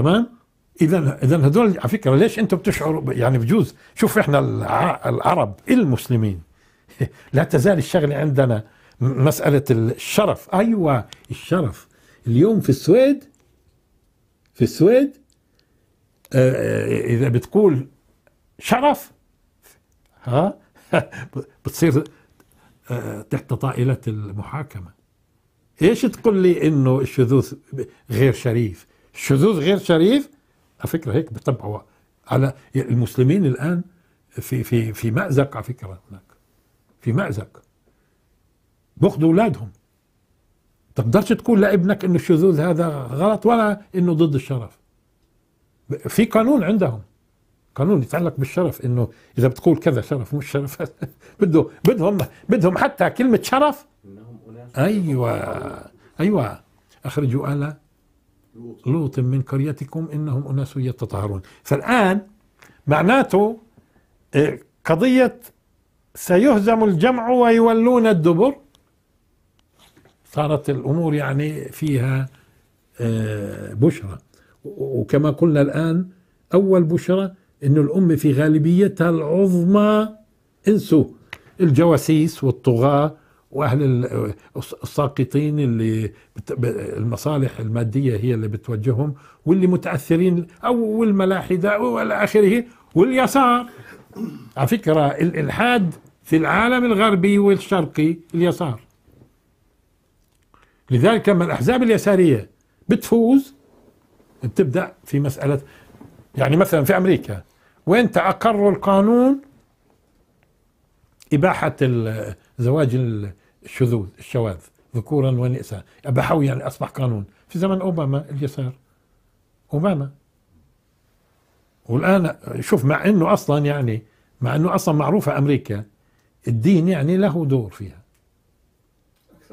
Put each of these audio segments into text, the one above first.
تمام اذا اذا هذول على فكره ليش انتم بتشعروا يعني بجوز شوف احنا العرب المسلمين لا تزال الشغله عندنا مساله الشرف ايوه الشرف اليوم في السويد في السويد آه، آه، اذا بتقول شرف ها بتصير آه، تحت طائله المحاكمه ايش تقول لي انه الشذوذ غير شريف شذوذ غير شريف على فكره هيك بطبعوا على المسلمين الان في في في مأزق على فكره هناك في مأزق بياخذوا اولادهم تقدرش تقول لابنك انه الشذوذ هذا غلط ولا انه ضد الشرف في قانون عندهم قانون يتعلق بالشرف انه اذا بتقول كذا شرف مش شرف بده بدهم بدهم حتى كلمه شرف انهم اناس ايوه ايوه اخرجوا الا لوط من قريتكم إنهم أناس يتطهرون فالآن معناته آه، قضية سيهزم الجمع ويولون الدبر صارت الأمور يعني فيها آه، بشرى وكما قلنا الآن أول بشرى أن الأمة في غالبيتها العظمى انسوا الجواسيس والطغاة واهل الساقطين اللي المصالح الماديه هي اللي بتوجههم واللي متاثرين او الملاحده والى اخره واليسار على فكره الالحاد في العالم الغربي والشرقي اليسار لذلك لما الاحزاب اليساريه بتفوز بتبدا في مساله يعني مثلا في امريكا وين اقروا القانون اباحه الزواج الشذوذ الشواذ ذكورا ونئسا أبحوا يعني أصبح قانون في زمن أوباما اليسار أوباما والآن شوف مع أنه أصلا يعني مع أنه أصلا معروفة أمريكا الدين يعني له دور فيها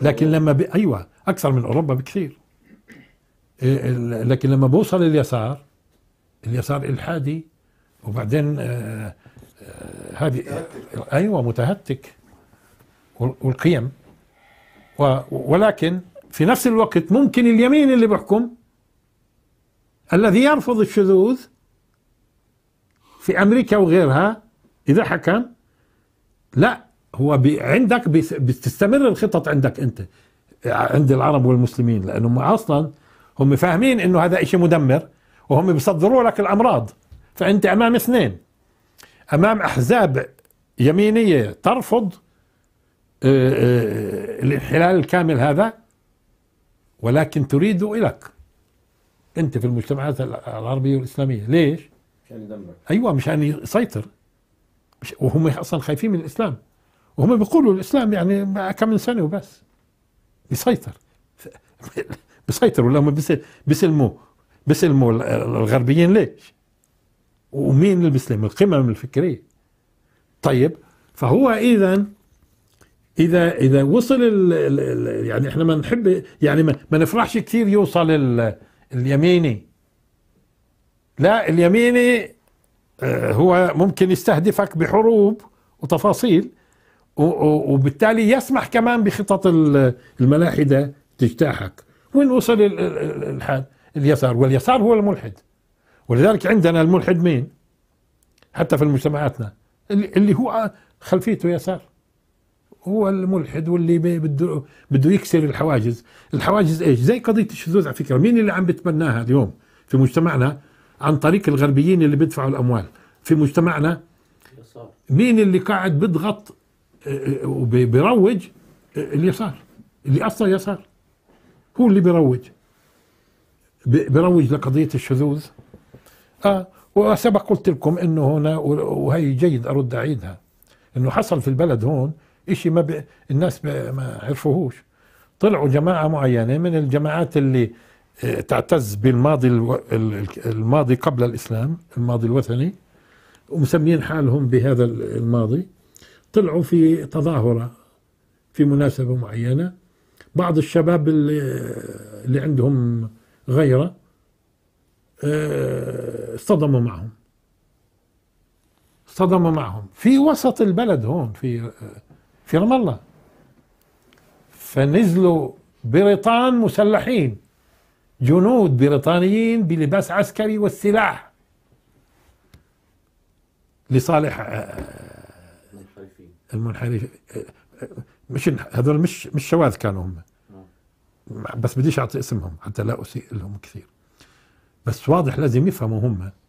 لكن لما ب... أيوة أكثر من أوروبا بكثير إيه، لكن لما بوصل اليسار اليسار إلحادي وبعدين آه، آه، هذه أيوة متهتك والقيم ولكن في نفس الوقت ممكن اليمين اللي بيحكم الذي يرفض الشذوذ في امريكا وغيرها اذا حكم لا هو بي عندك بتستمر الخطط عندك انت عند العرب والمسلمين لانهم اصلا هم فاهمين انه هذا شيء مدمر وهم بيصدروا لك الامراض فانت امام اثنين امام احزاب يمينيه ترفض آه، آه، الانحلال الكامل هذا ولكن تريد لك انت في المجتمعات العربيه والاسلاميه ليش؟ مشان ايوه مشان يسيطر مش وهم اصلا خايفين من الاسلام وهم بيقولوا الاسلام يعني كم من سنه وبس بيسيطر بيسيطر ولا هم بيسلموا بيسلموا الغربيين ليش؟ ومين اللي بيسلم؟ القمم الفكريه طيب فهو اذا اذا اذا وصل ال ال يعني احنا ما نحب يعني ما, ما نفرحش كثير يوصل ال اليميني لا اليميني آه، هو ممكن يستهدفك بحروب وتفاصيل وبالتالي يسمح كمان بخطط الملاحدة تجتاحك وين وصل الحال اليسار واليسار هو الملحد ولذلك عندنا الملحد مين حتى في مجتمعاتنا اللي هو خلفيته يسار هو الملحد واللي بده بده يكسر الحواجز الحواجز ايش زي قضيه الشذوذ على فكره مين اللي عم بتبناها اليوم في مجتمعنا عن طريق الغربيين اللي بيدفعوا الاموال في مجتمعنا مين اللي قاعد بيضغط آه، آه، وبيروج آه، اليسار اللي اصلا يسار هو اللي بيروج بيروج لقضيه الشذوذ اه وسبق قلت لكم انه هنا وهي جيد ارد اعيدها انه حصل في البلد هون إشي ما بي... الناس بي... ما عرفوهوش طلعوا جماعة معينة من الجماعات اللي آه، تعتز بالماضي الو... الماضي قبل الإسلام الماضي الوثني ومسميين حالهم بهذا الماضي طلعوا في تظاهرة في مناسبة معينة بعض الشباب اللي, اللي عندهم غيرة آه، اصطدموا معهم اصطدموا معهم في وسط البلد هون في آه، في رام الله فنزلوا بريطان مسلحين جنود بريطانيين بلباس عسكري والسلاح لصالح آه، المنحرفين مش هذول مش مش شواذ كانوا هم نعم. بس بديش اعطي اسمهم حتى لا اسيء لهم كثير بس واضح لازم يفهموا هم